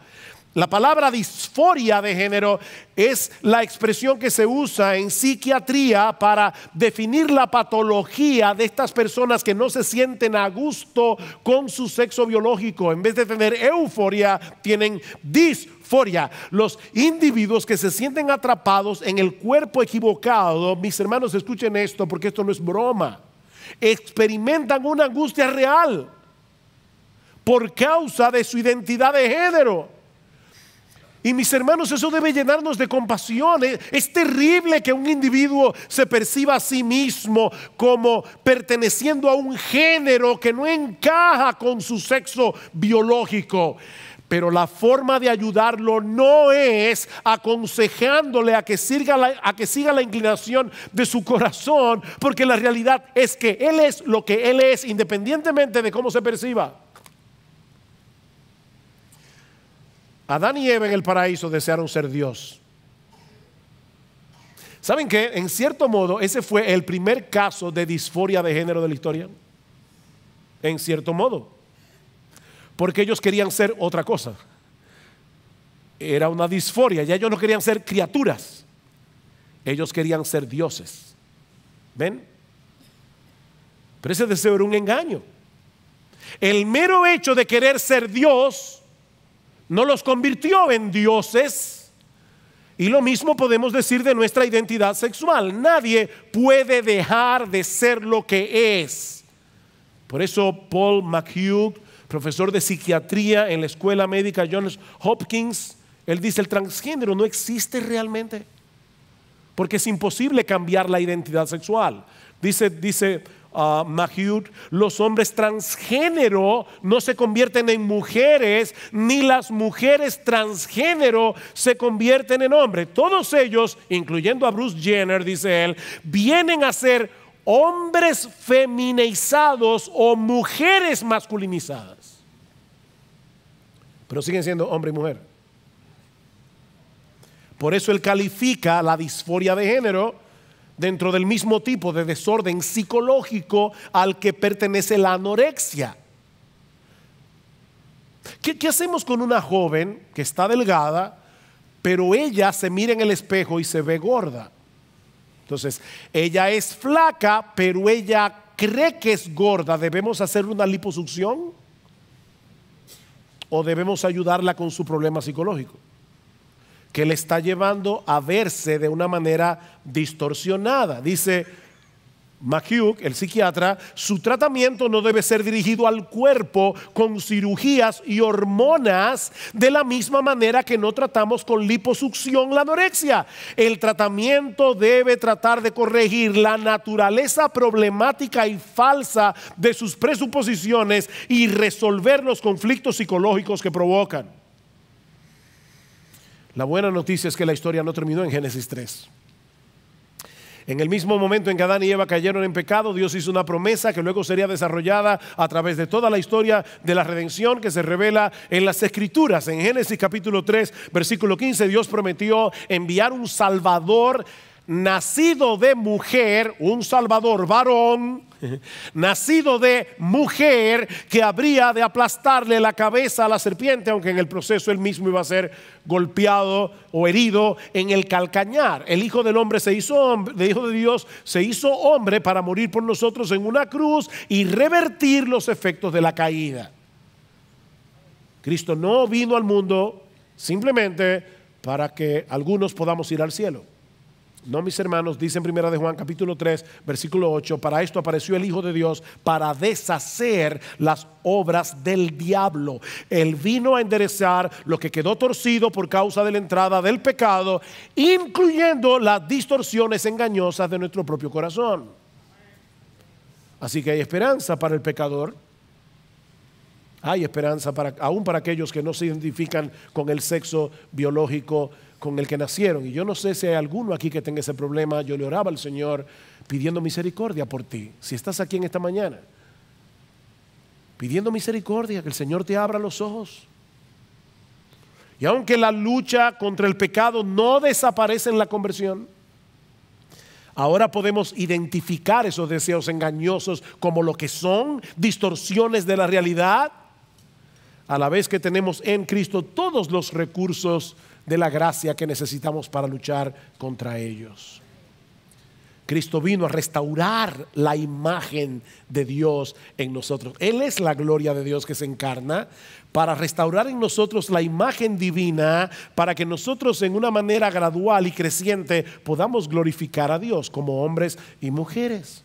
S1: la palabra disforia de género es la expresión que se usa en psiquiatría para definir la patología de estas personas que no se sienten a gusto con su sexo biológico. En vez de tener euforia, tienen disforia. Los individuos que se sienten atrapados en el cuerpo equivocado, mis hermanos, escuchen esto porque esto no es broma, experimentan una angustia real por causa de su identidad de género. Y mis hermanos, eso debe llenarnos de compasión. ¿eh? Es terrible que un individuo se perciba a sí mismo como perteneciendo a un género que no encaja con su sexo biológico. Pero la forma de ayudarlo no es aconsejándole a que, siga la, a que siga la inclinación de su corazón, porque la realidad es que Él es lo que Él es, independientemente de cómo se perciba. Adán y Eva en el paraíso desearon ser Dios. ¿Saben qué? En cierto modo, ese fue el primer caso de disforia de género de la historia. En cierto modo. Porque ellos querían ser otra cosa. Era una disforia. Ya ellos no querían ser criaturas. Ellos querían ser dioses. ¿Ven? Pero ese deseo era un engaño. El mero hecho de querer ser Dios no los convirtió en dioses. Y lo mismo podemos decir de nuestra identidad sexual. Nadie puede dejar de ser lo que es. Por eso Paul McHugh, profesor de psiquiatría en la Escuela Médica Johns Hopkins, él dice, el transgénero no existe realmente, porque es imposible cambiar la identidad sexual. Dice, dice uh, los hombres transgénero no se convierten en mujeres, ni las mujeres transgénero se convierten en hombres. Todos ellos, incluyendo a Bruce Jenner, dice él, vienen a ser hombres feminizados o mujeres masculinizadas. Pero siguen siendo hombre y mujer. Por eso él califica la disforia de género dentro del mismo tipo de desorden psicológico al que pertenece la anorexia. ¿Qué, hacemos con una joven que está delgada, pero ella se mira en el espejo y se ve gorda? Entonces, ella es flaca, pero ella cree que es gorda. ¿Debemos hacer una liposucción? ¿O debemos ayudarla con su problema psicológico? que le está llevando a verse de una manera distorsionada. Dice McHugh, el psiquiatra, su tratamiento no debe ser dirigido al cuerpo con cirugías y hormonas de la misma manera que no tratamos con liposucción la anorexia. El tratamiento debe tratar de corregir la naturaleza problemática y falsa de sus presuposiciones y resolver los conflictos psicológicos que provocan. La buena noticia es que la historia no terminó en Génesis 3. En el mismo momento en que Adán y Eva cayeron en pecado, Dios hizo una promesa que luego sería desarrollada a través de toda la historia de la redención que se revela en las Escrituras. En Génesis capítulo 3, versículo 15, Dios prometió enviar un Salvador nacido de mujer, un Salvador varón nacido de mujer que habría de aplastarle la cabeza a la serpiente, aunque en el proceso él mismo iba a ser golpeado o herido en el calcañar. El Hijo del Hombre se hizo hombre, el Hijo de Dios se hizo hombre para morir por nosotros en una cruz y revertir los efectos de la caída. Cristo no vino al mundo simplemente para que algunos podamos ir al cielo. No, mis hermanos, dicen en primera de Juan capítulo 3, versículo 8, para esto apareció el Hijo de Dios para deshacer las obras del diablo. Él vino a enderezar lo que quedó torcido por causa de la entrada del pecado, incluyendo las distorsiones engañosas de nuestro propio corazón. Así que hay esperanza para el pecador. Hay esperanza para, aún para aquellos que no se identifican con el sexo biológico con el que nacieron. Y yo no sé si hay alguno aquí que tenga ese problema. Yo le oraba al Señor pidiendo misericordia por ti. Si estás aquí en esta mañana, pidiendo misericordia, que el Señor te abra los ojos. Y aunque la lucha contra el pecado no desaparece en la conversión, ahora podemos identificar esos deseos engañosos como lo que son distorsiones de la realidad, a la vez que tenemos en Cristo todos los recursos de la gracia que necesitamos para luchar contra ellos. Cristo vino a restaurar la imagen de Dios en nosotros. Él es la gloria de Dios que se encarna para restaurar en nosotros la imagen divina, para que nosotros en una manera gradual y creciente podamos glorificar a Dios como hombres y mujeres.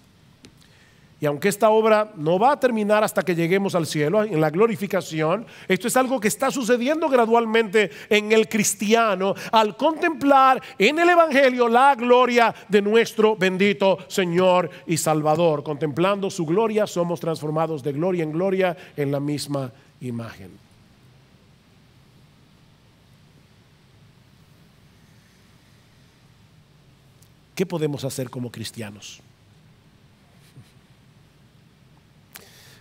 S1: Y aunque esta obra no va a terminar hasta que lleguemos al cielo, en la glorificación, esto es algo que está sucediendo gradualmente en el cristiano al contemplar en el Evangelio la gloria de nuestro bendito Señor y Salvador. Contemplando su gloria somos transformados de gloria en gloria en la misma imagen. ¿Qué podemos hacer como cristianos?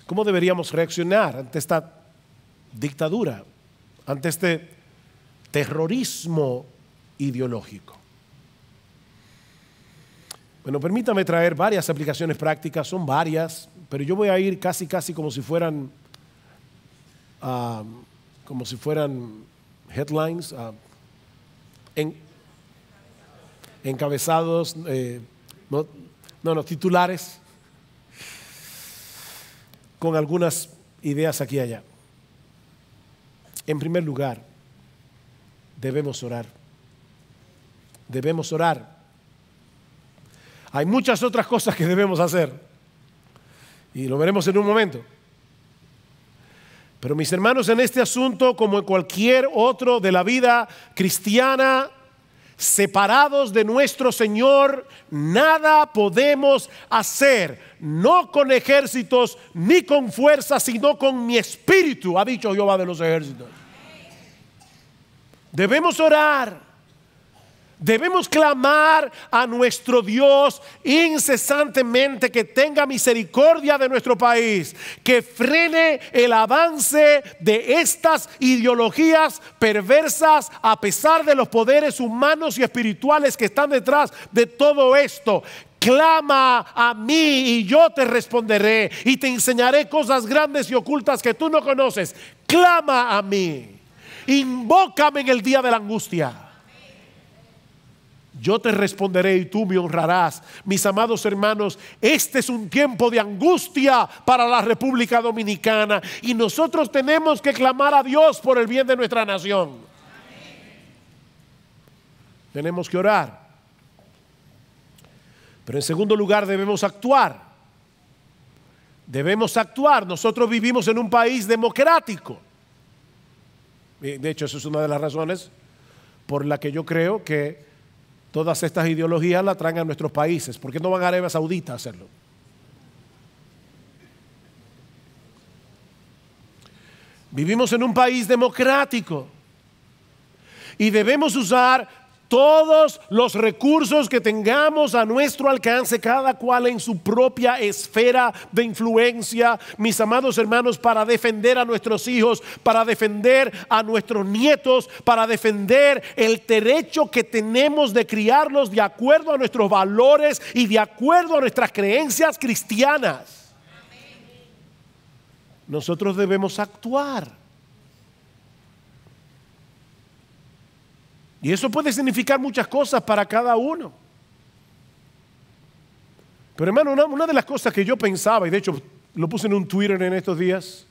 S1: ¿Cómo deberíamos reaccionar ante esta dictadura, ante este terrorismo ideológico? Bueno, permítame traer varias aplicaciones prácticas, son varias, pero yo voy a ir casi, casi como si fueran, como si fueran headlines, encabezados, eh, no, no, no, titulares con algunas ideas aquí y allá. En primer lugar, debemos orar. Debemos orar. Hay muchas otras cosas que debemos hacer. Y lo veremos en un momento. Pero mis hermanos, en este asunto, como en cualquier otro de la vida cristiana, Separados de nuestro Señor, nada podemos hacer, no con ejércitos ni con fuerza, sino con mi espíritu, ha dicho Jehová de los ejércitos. Debemos orar Debemos clamar a nuestro Dios incesantemente que tenga misericordia de nuestro país, que frene el avance de estas ideologías perversas a pesar de los poderes humanos y espirituales que están detrás de todo esto clama a mí y yo te responderé y te enseñaré cosas grandes y ocultas que tú no conoces. Clama a mí. Invócame en el día de la angustia yo te responderé y tú me honrarás. Mis amados hermanos, este es un tiempo de angustia para la República Dominicana y nosotros tenemos que clamar a Dios por el bien de nuestra nación. Tenemos que orar. Pero en segundo lugar debemos actuar. Debemos actuar. Nosotros vivimos en un país democrático. De hecho, esa es una de las razones por la que yo creo que Todas estas ideologías la traen a nuestros países. ¿Por qué no van a Arabia Saudita a hacerlo? Vivimos en un país democrático y debemos usar todos los recursos que tengamos a nuestro alcance, cada cual en su propia esfera de influencia, mis amados hermanos, para defender a nuestros hijos, para defender a nuestros nietos, para defender el derecho que tenemos de criarlos de acuerdo a nuestros valores y de acuerdo a nuestras creencias cristianas. Nosotros debemos actuar Y eso puede significar muchas cosas para cada uno. Pero hermano, una, de las cosas que yo pensaba, y de hecho lo puse en un Twitter en estos días,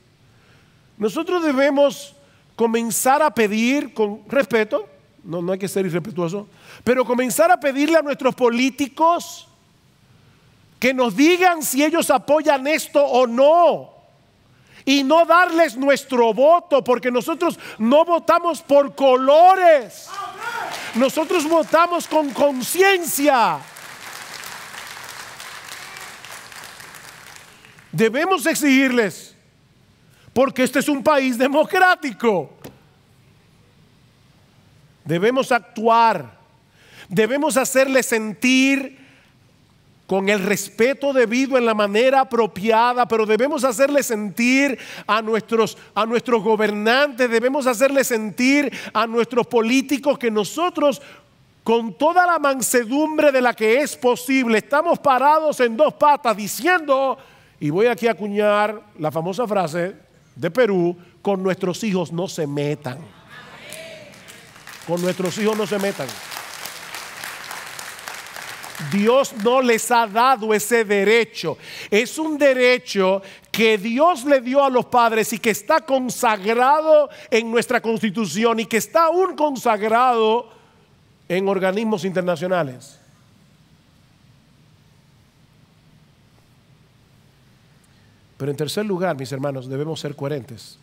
S1: nosotros debemos comenzar a pedir con respeto, no, no hay que ser irrespetuoso, pero comenzar a pedirle a nuestros políticos que nos digan si ellos apoyan esto o no y no darles nuestro voto, porque nosotros no votamos por colores. Nosotros votamos con conciencia. Debemos exigirles, porque este es un país democrático. Debemos actuar, debemos hacerles sentir con el respeto debido en la manera apropiada, pero debemos hacerle sentir a nuestros, a nuestros gobernantes, debemos hacerle sentir a nuestros políticos que nosotros con toda la mansedumbre de la que es posible, estamos parados en dos patas diciendo, y voy aquí a acuñar la famosa frase de Perú, con nuestros hijos no se metan. Con nuestros hijos no se metan. Dios no les ha dado ese derecho. Es un derecho que Dios le dio a los padres y que está consagrado en nuestra constitución y que está aún consagrado en organismos internacionales. Pero en tercer lugar, mis hermanos, debemos ser coherentes.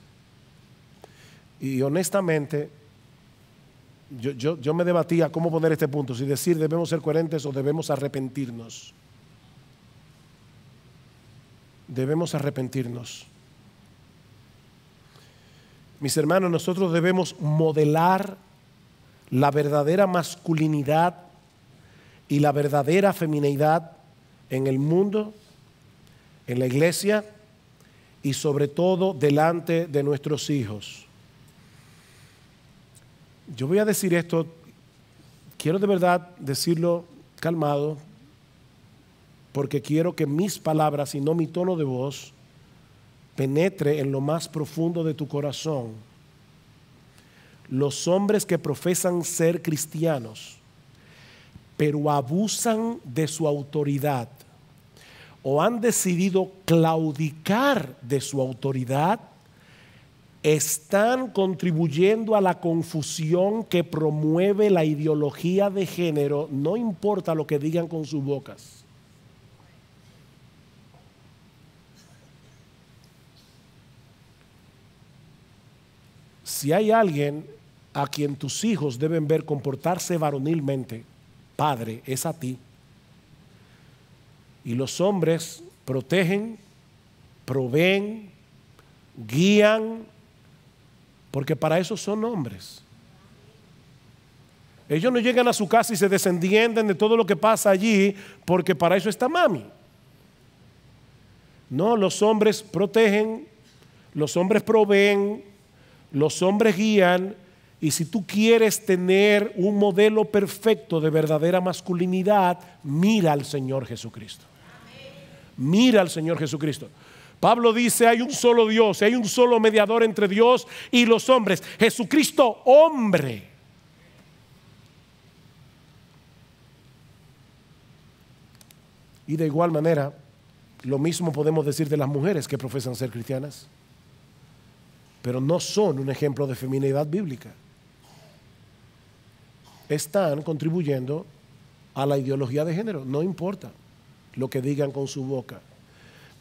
S1: Y honestamente, yo, yo, yo me debatía cómo poner este punto, si decir debemos ser coherentes o debemos arrepentirnos. Debemos arrepentirnos. Mis hermanos, nosotros debemos modelar la verdadera masculinidad y la verdadera femineidad en el mundo, en la iglesia y sobre todo delante de nuestros hijos. Yo voy a decir esto, quiero de verdad decirlo calmado, porque quiero que mis palabras y no mi tono de voz penetre en lo más profundo de tu corazón. Los hombres que profesan ser cristianos, pero abusan de su autoridad o han decidido claudicar de su autoridad, están contribuyendo a la confusión que promueve la ideología de género, no importa lo que digan con sus bocas. Si hay alguien a quien tus hijos deben ver comportarse varonilmente, padre, es a ti. Y los hombres protegen, proveen, guían, porque para eso son hombres. Ellos no llegan a su casa y se desentienden de todo lo que pasa allí, porque para eso está mami. No, los hombres protegen, los hombres proveen, los hombres guían, y si tú quieres tener un modelo perfecto de verdadera masculinidad, mira al Señor Jesucristo. Mira al Señor Jesucristo. Pablo dice, hay un solo Dios, hay un solo mediador entre Dios y los hombres, Jesucristo hombre. Y de igual manera, lo mismo podemos decir de las mujeres que profesan ser cristianas, pero no son un ejemplo de feminidad bíblica. Están contribuyendo a la ideología de género, no importa lo que digan con su boca.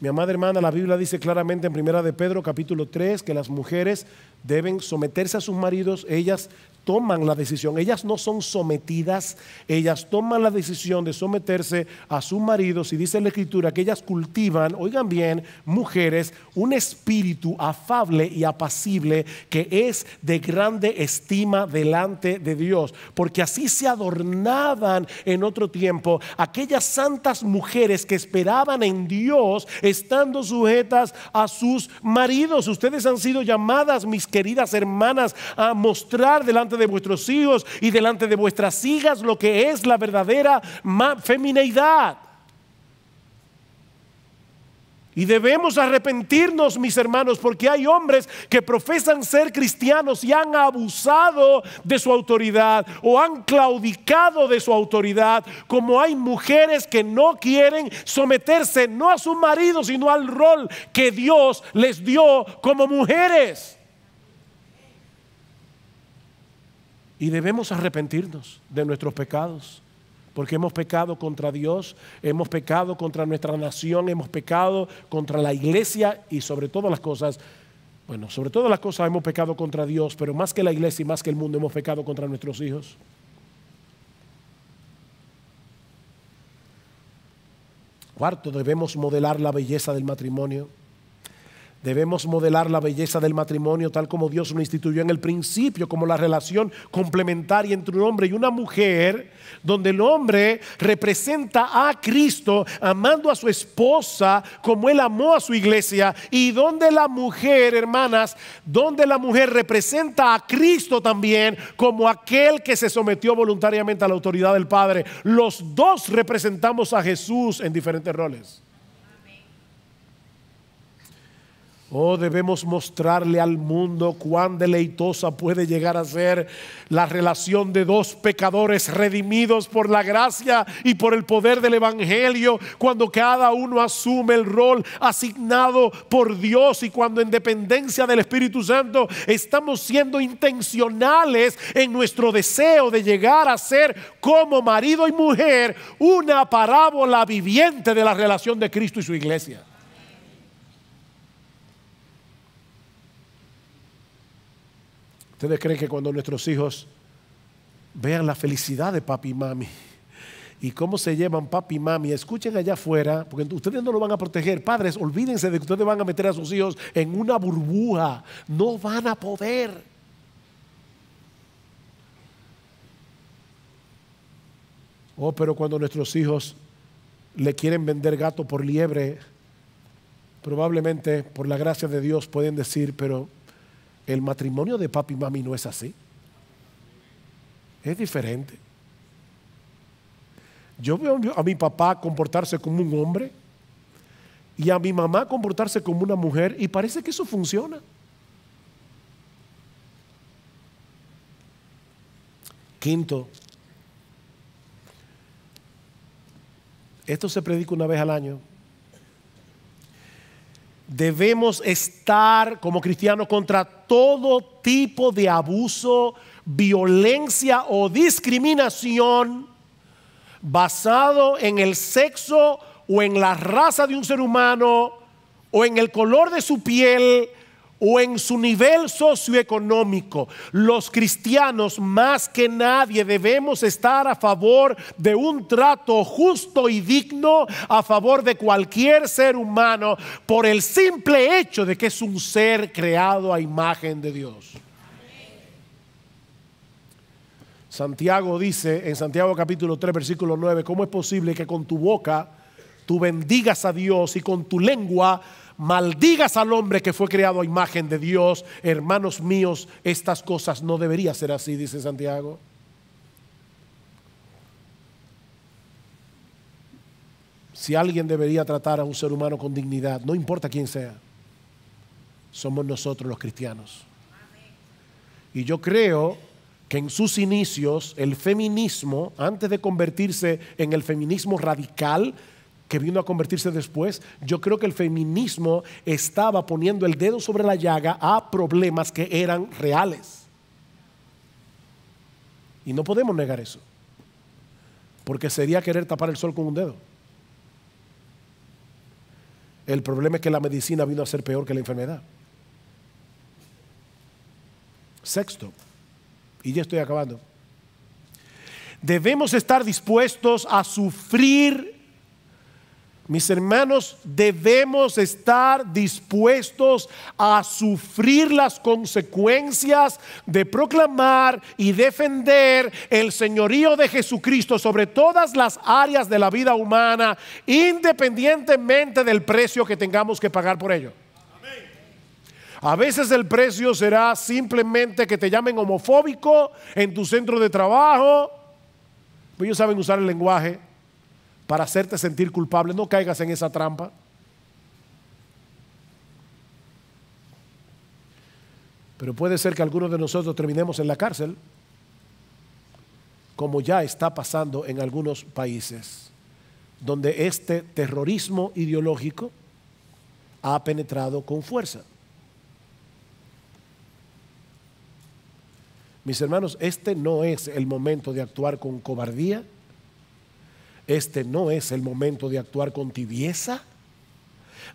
S1: Mi amada hermana, la Biblia dice claramente en Primera de Pedro capítulo 3 que las mujeres deben someterse a sus maridos, ellas toman la decisión, ellas no son sometidas, ellas toman la decisión de someterse a sus maridos y dice la escritura que ellas cultivan, oigan bien, mujeres, un espíritu afable y apacible que es de grande estima delante de Dios, porque así se adornaban en otro tiempo aquellas santas mujeres que esperaban en Dios estando sujetas a sus maridos. Ustedes han sido llamadas, mis queridas hermanas, a mostrar delante de vuestros hijos y delante de vuestras hijas lo que es la verdadera femineidad. Y debemos arrepentirnos, mis hermanos, porque hay hombres que profesan ser cristianos y han abusado de su autoridad o han claudicado de su autoridad, como hay mujeres que no quieren someterse no a su marido, sino al rol que Dios les dio como mujeres. Y debemos arrepentirnos de nuestros pecados, porque hemos pecado contra Dios, hemos pecado contra nuestra nación, hemos pecado contra la iglesia y sobre todas las cosas, bueno, sobre todas las cosas hemos pecado contra Dios, pero más que la iglesia y más que el mundo hemos pecado contra nuestros hijos. Cuarto, debemos modelar la belleza del matrimonio. Debemos modelar la belleza del matrimonio tal como Dios lo instituyó en el principio, como la relación complementaria entre un hombre y una mujer, donde el hombre representa a Cristo amando a su esposa como él amó a su iglesia, y donde la mujer, hermanas, donde la mujer representa a Cristo también como aquel que se sometió voluntariamente a la autoridad del Padre. Los dos representamos a Jesús en diferentes roles. Oh, debemos mostrarle al mundo cuán deleitosa puede llegar a ser la relación de dos pecadores redimidos por la gracia y por el poder del Evangelio, cuando cada uno asume el rol asignado por Dios y cuando en dependencia del Espíritu Santo estamos siendo intencionales en nuestro deseo de llegar a ser como marido y mujer una parábola viviente de la relación de Cristo y su iglesia. ¿Ustedes creen que cuando nuestros hijos vean la felicidad de papi y mami y cómo se llevan papi y mami, escuchen allá afuera, porque ustedes no lo van a proteger. Padres, olvídense de que ustedes van a meter a sus hijos en una burbuja. No van a poder. Oh, pero cuando nuestros hijos le quieren vender gato por liebre, probablemente por la gracia de Dios pueden decir, pero el matrimonio de papi y mami no es así. Es diferente. Yo veo a mi papá comportarse como un hombre y a mi mamá comportarse como una mujer y parece que eso funciona. Quinto, esto se predica una vez al año debemos estar como cristianos contra todo tipo de abuso, violencia o discriminación basado en el sexo o en la raza de un ser humano o en el color de su piel o en su nivel socioeconómico. Los cristianos más que nadie debemos estar a favor de un trato justo y digno a favor de cualquier ser humano por el simple hecho de que es un ser creado a imagen de Dios. Santiago dice en Santiago capítulo 3 versículo 9, ¿cómo es posible que con tu boca tú bendigas a Dios y con tu lengua maldigas al hombre que fue creado a imagen de Dios. Hermanos míos, estas cosas no deberían ser así, dice Santiago. Si alguien debería tratar a un ser humano con dignidad, no importa quién sea, somos nosotros los cristianos. Y yo creo que en sus inicios el feminismo, antes de convertirse en el feminismo radical, que vino a convertirse después, yo creo que el feminismo estaba poniendo el dedo sobre la llaga a problemas que eran reales. Y no podemos negar eso, porque sería querer tapar el sol con un dedo. El problema es que la medicina vino a ser peor que la enfermedad. Sexto, y ya estoy acabando, debemos estar dispuestos a sufrir mis hermanos, debemos estar dispuestos a sufrir las consecuencias de proclamar y defender el señorío de Jesucristo sobre todas las áreas de la vida humana, independientemente del precio que tengamos que pagar por ello. A veces el precio será simplemente que te llamen homofóbico en tu centro de trabajo. Ellos saben usar el lenguaje para hacerte sentir culpable. No caigas en esa trampa. Pero puede ser que algunos de nosotros terminemos en la cárcel, como ya está pasando en algunos países, donde este terrorismo ideológico ha penetrado con fuerza. Mis hermanos, este no es el momento de actuar con cobardía este no es el momento de actuar con tibieza.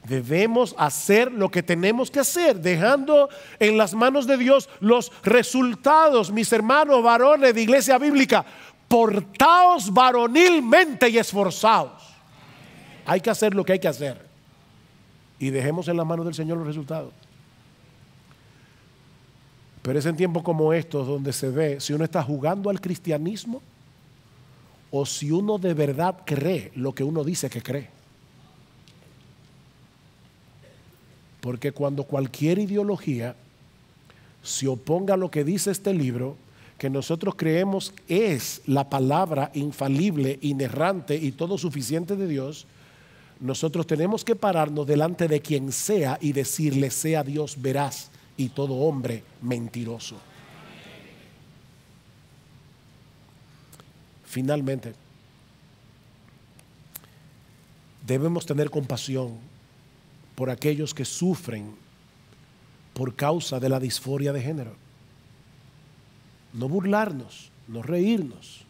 S1: Debemos hacer lo que tenemos que hacer, dejando en las manos de Dios los resultados, mis hermanos varones de iglesia bíblica. Portaos varonilmente y esforzaos. Hay que hacer lo que hay que hacer. Y dejemos en las manos del Señor los resultados. Pero es en tiempos como estos donde se ve, si uno está jugando al cristianismo, o si uno de verdad cree lo que uno dice que cree. Porque cuando cualquier ideología se oponga a lo que dice este libro, que nosotros creemos es la palabra infalible, inerrante y todo suficiente de Dios, nosotros tenemos que pararnos delante de quien sea y decirle sea Dios veraz y todo hombre mentiroso. Finalmente, debemos tener compasión por aquellos que sufren por causa de la disforia de género. No burlarnos, no reírnos.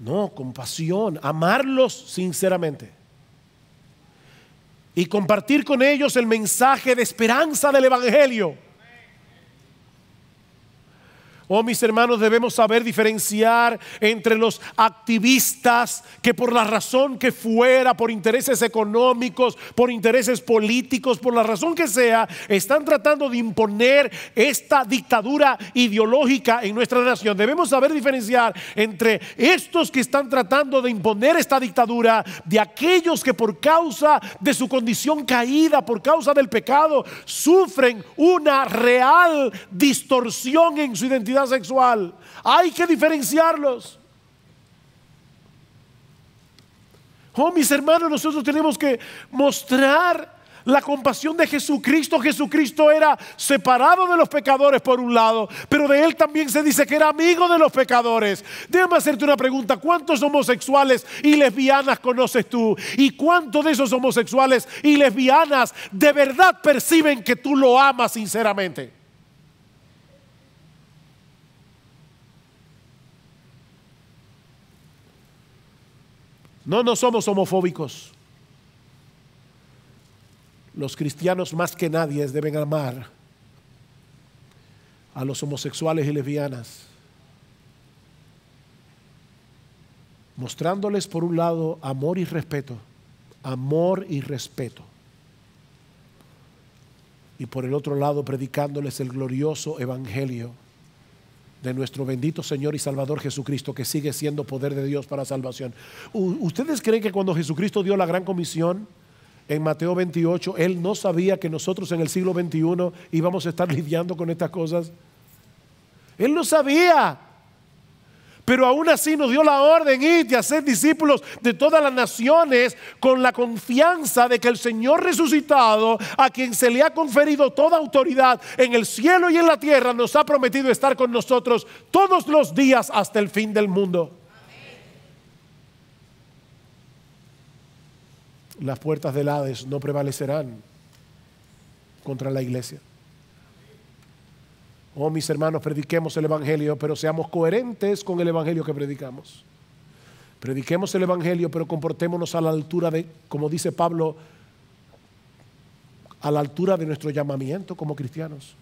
S1: No, compasión, amarlos sinceramente. Y compartir con ellos el mensaje de esperanza del Evangelio Oh, mis hermanos, debemos saber diferenciar entre los activistas que por la razón que fuera, por intereses económicos, por intereses políticos, por la razón que sea, están tratando de imponer esta dictadura ideológica en nuestra nación. Debemos saber diferenciar entre estos que están tratando de imponer esta dictadura de aquellos que por causa de su condición caída, por causa del pecado, sufren una real distorsión en su identidad sexual. Hay que diferenciarlos. Oh, mis hermanos, nosotros tenemos que mostrar la compasión de Jesucristo. Jesucristo era separado de los pecadores por un lado, pero de él también se dice que era amigo de los pecadores. Déjame hacerte una pregunta, ¿cuántos homosexuales y lesbianas conoces tú? ¿Y cuántos de esos homosexuales y lesbianas de verdad perciben que tú lo amas sinceramente? No, no somos homofóbicos. Los cristianos más que nadie deben amar a los homosexuales y lesbianas, mostrándoles por un lado amor y respeto, amor y respeto, y por el otro lado predicándoles el glorioso evangelio de nuestro bendito Señor y Salvador Jesucristo, que sigue siendo poder de Dios para salvación. ¿Ustedes creen que cuando Jesucristo dio la gran comisión en Mateo 28, Él no sabía que nosotros en el siglo XXI íbamos a estar lidiando con estas cosas? Él no sabía. Pero aún así nos dio la orden y de hacer discípulos de todas las naciones con la confianza de que el Señor resucitado, a quien se le ha conferido toda autoridad en el cielo y en la tierra, nos ha prometido estar con nosotros todos los días hasta el fin del mundo. Las puertas del Hades no prevalecerán contra la iglesia. Oh, mis hermanos, prediquemos el Evangelio, pero seamos coherentes con el Evangelio que predicamos. Prediquemos el Evangelio, pero comportémonos a la altura de, como dice Pablo, a la altura de nuestro llamamiento como cristianos.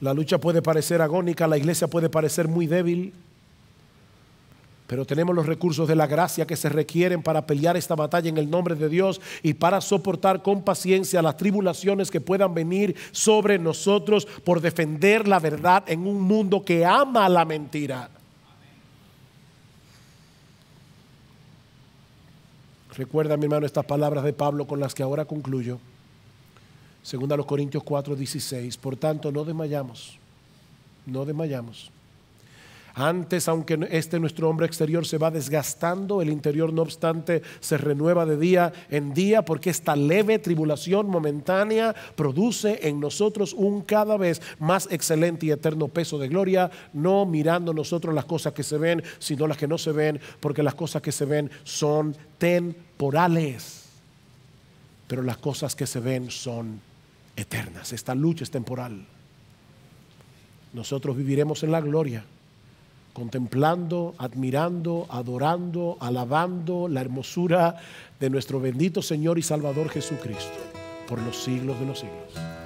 S1: La lucha puede parecer agónica, la iglesia puede parecer muy débil, pero tenemos los recursos de la gracia que se requieren para pelear esta batalla en el nombre de Dios y para soportar con paciencia las tribulaciones que puedan venir sobre nosotros por defender la verdad en un mundo que ama la mentira. Recuerda, mi hermano, estas palabras de Pablo con las que ahora concluyo. Segunda los Corintios 4, 16. Por tanto, no desmayamos. No desmayamos. Antes, aunque este nuestro hombre exterior se va desgastando, el interior no obstante se renueva de día en día, porque esta leve tribulación momentánea produce en nosotros un cada vez más excelente y eterno peso de gloria, no mirando nosotros las cosas que se ven, sino las que no se ven, porque las cosas que se ven son temporales, pero las cosas que se ven son eternas. Esta lucha es temporal. Nosotros viviremos en la gloria contemplando, admirando, adorando, alabando la hermosura de nuestro bendito Señor y Salvador Jesucristo por los siglos de los siglos.